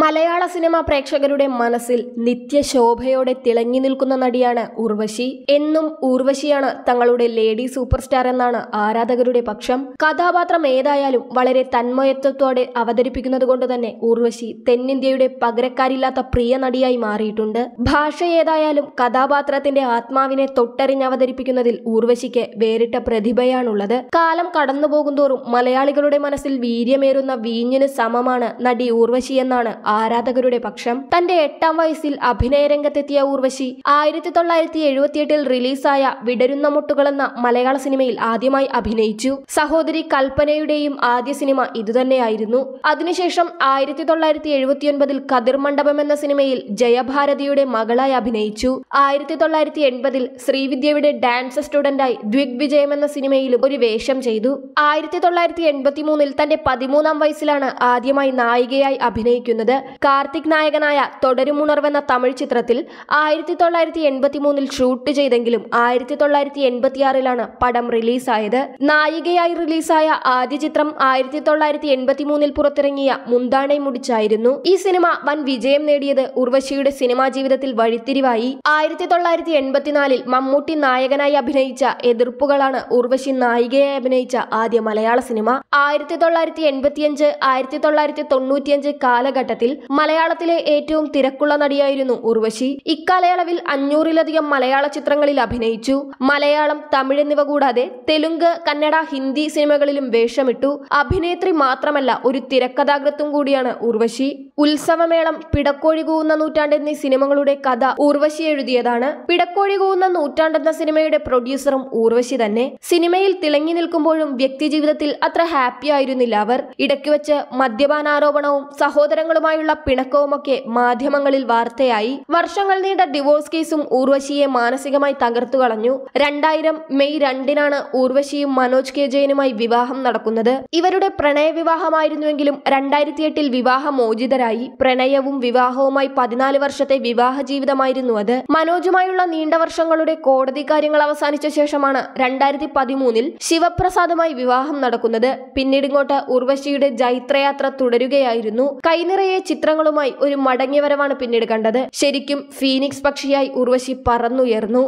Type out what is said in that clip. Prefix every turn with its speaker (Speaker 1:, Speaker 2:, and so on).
Speaker 1: മലയാള സിനിമ പ്രേക്ഷകരുടെ മനസ്സിൽ നിത്യശോഭയോടെ തിളങ്ങി നിൽക്കുന്ന നടിയാണ് ഉർവശി എന്നും ഉർവശിയാണ് തങ്ങളുടെ ലേഡി സൂപ്പർ സ്റ്റാർ എന്നാണ് ആരാധകരുടെ പക്ഷം കഥാപാത്രം ഏതായാലും വളരെ തന്മയത്വത്തോടെ അവതരിപ്പിക്കുന്നത് കൊണ്ട് തന്നെ ഉർവശി തെന്നിന്ത്യയുടെ പകരക്കാരില്ലാത്ത പ്രിയ നടിയായി മാറിയിട്ടുണ്ട് ഭാഷ ഏതായാലും കഥാപാത്രത്തിന്റെ ആത്മാവിനെ തൊട്ടറിഞ്ഞ് അവതരിപ്പിക്കുന്നതിൽ ഉർവശിക്ക് വേറിട്ട പ്രതിഭയാണുള്ളത് കാലം കടന്നുപോകുന്തോറും മലയാളികളുടെ മനസ്സിൽ വീര്യമേറുന്ന വീഞ്ഞിന് സമമാണ് നടി ഉർവശി എന്നാണ് ആരാധകരുടെ പക്ഷം തന്റെ എട്ടാം വയസ്സിൽ അഭിനയരംഗത്തെത്തിയ ഊർവശി ആയിരത്തി തൊള്ളായിരത്തി എഴുപത്തിയെട്ടിൽ റിലീസായ വിടരുന്ന മുട്ടുകൾ എന്ന മലയാള സിനിമയിൽ ആദ്യമായി അഭിനയിച്ചു സഹോദരി കൽപ്പനയുടെയും ആദ്യ സിനിമ ഇതുതന്നെയായിരുന്നു അതിനുശേഷം ആയിരത്തി തൊള്ളായിരത്തി എഴുപത്തിയൊൻപതിൽ കതിർ മണ്ഡപം എന്ന സിനിമയിൽ ജയഭാരതിയുടെ മകളായി അഭിനയിച്ചു ആയിരത്തി തൊള്ളായിരത്തി എൺപതിൽ ശ്രീവിദ്യയുടെ ഡാൻസ് സ്റ്റുഡന്റായി വിജയം എന്ന സിനിമയിലും ഒരു വേഷം ചെയ്തു ആയിരത്തി തൊള്ളായിരത്തി എൺപത്തിമൂന്നിൽ തന്റെ പതിമൂന്നാം വയസ്സിലാണ് ആദ്യമായി നായികയായി അഭിനയിക്കുന്നത് കാർത്തിക് നായകനായ തുടരുമുണർവെന്ന തമിഴ് ചിത്രത്തിൽ ആയിരത്തി തൊള്ളായിരത്തി എൺപത്തി മൂന്നിൽ ഷൂട്ട് ചെയ്തെങ്കിലും ആയിരത്തി തൊള്ളായിരത്തി എൺപത്തിയാറിലാണ് പടം റിലീസായത് നായികയായി റിലീസായ ആദ്യ ചിത്രം ആയിരത്തി തൊള്ളായിരത്തി എൺപത്തി മൂന്നിൽ പുറത്തിറങ്ങിയ മുന്താണെ മുടിച്ചായിരുന്നു ഈ സിനിമ വൻ വിജയം നേടിയത് ഉർവശിയുടെ സിനിമാ ജീവിതത്തിൽ വഴിത്തിരിവായി ആയിരത്തി തൊള്ളായിരത്തി എൺപത്തിനാലിൽ മമ്മൂട്ടി നായകനായി അഭിനയിച്ച എതിർപ്പുകളാണ് ഉർവശി നായികയായി അഭിനയിച്ച ആദ്യ മലയാള സിനിമ ആയിരത്തി തൊള്ളായിരത്തി എൺപത്തിയഞ്ച് ആയിരത്തി തൊള്ളായിരത്തി തൊണ്ണൂറ്റിയഞ്ച് കാലഘട്ടം കാലഘട്ടത്തിൽ മലയാളത്തിലെ ഏറ്റവും തിരക്കുള്ള നടിയായിരുന്നു ഉർവശി ഇക്കാലയളവിൽ അഞ്ഞൂറിലധികം മലയാള ചിത്രങ്ങളിൽ അഭിനയിച്ചു മലയാളം തമിഴ് എന്നിവ കൂടാതെ തെലുങ്ക് കന്നഡ ഹിന്ദി സിനിമകളിലും വേഷമിട്ടു അഭിനേത്രി മാത്രമല്ല ഒരു തിരക്കഥാകൃത്തും കൂടിയാണ് ഉർവശി ഉത്സവമേളം പിടക്കോഴി കൂവുന്ന നൂറ്റാണ്ട് എന്നീ സിനിമകളുടെ കഥ ഉർവശി എഴുതിയതാണ് പിടക്കോഴി കൂവുന്ന നൂറ്റാണ്ട് എന്ന സിനിമയുടെ പ്രൊഡ്യൂസറും ഊർവശി തന്നെ സിനിമയിൽ തിളങ്ങി നിൽക്കുമ്പോഴും വ്യക്തിജീവിതത്തിൽ അത്ര ഹാപ്പി ആയിരുന്നില്ല അവർ ഇടയ്ക്ക് വെച്ച് മദ്യപാനാരോപണവും സഹോദരങ്ങളും ഭാര്യയുമായുള്ള പിണക്കവുമൊക്കെ മാധ്യമങ്ങളിൽ വാർത്തയായി വർഷങ്ങൾ നീണ്ട ഡിവോഴ്സ് കേസും ഊർവശിയെ മാനസികമായി തകർത്തു കളഞ്ഞു രണ്ടായിരം മെയ് രണ്ടിനാണ് ഊർവശിയും മനോജ് കെ ജയനുമായി വിവാഹം നടക്കുന്നത് ഇവരുടെ പ്രണയ വിവാഹമായിരുന്നുവെങ്കിലും രണ്ടായിരത്തി എട്ടിൽ വിവാഹമോചിതരായി പ്രണയവും വിവാഹവുമായി പതിനാല് വർഷത്തെ വിവാഹ ജീവിതമായിരുന്നു അത് മനോജുമായുള്ള നീണ്ട വർഷങ്ങളുടെ കോടതി കാര്യങ്ങൾ അവസാനിച്ച ശേഷമാണ് രണ്ടായിരത്തി പതിമൂന്നിൽ ശിവപ്രസാദുമായി വിവാഹം നടക്കുന്നത് പിന്നീടിങ്ങോട്ട് ഉർവശിയുടെ ജൈത്രയാത്ര തുടരുകയായിരുന്നു കൈനിറയെ നിറയെ ചിത്രങ്ങളുമായി ഒരു മടങ്ങിവരവാണ് പിന്നീട് കണ്ടത് ശരിക്കും ഫീനിക്സ് പക്ഷിയായി ഉർവശി പറന്നുയർന്നു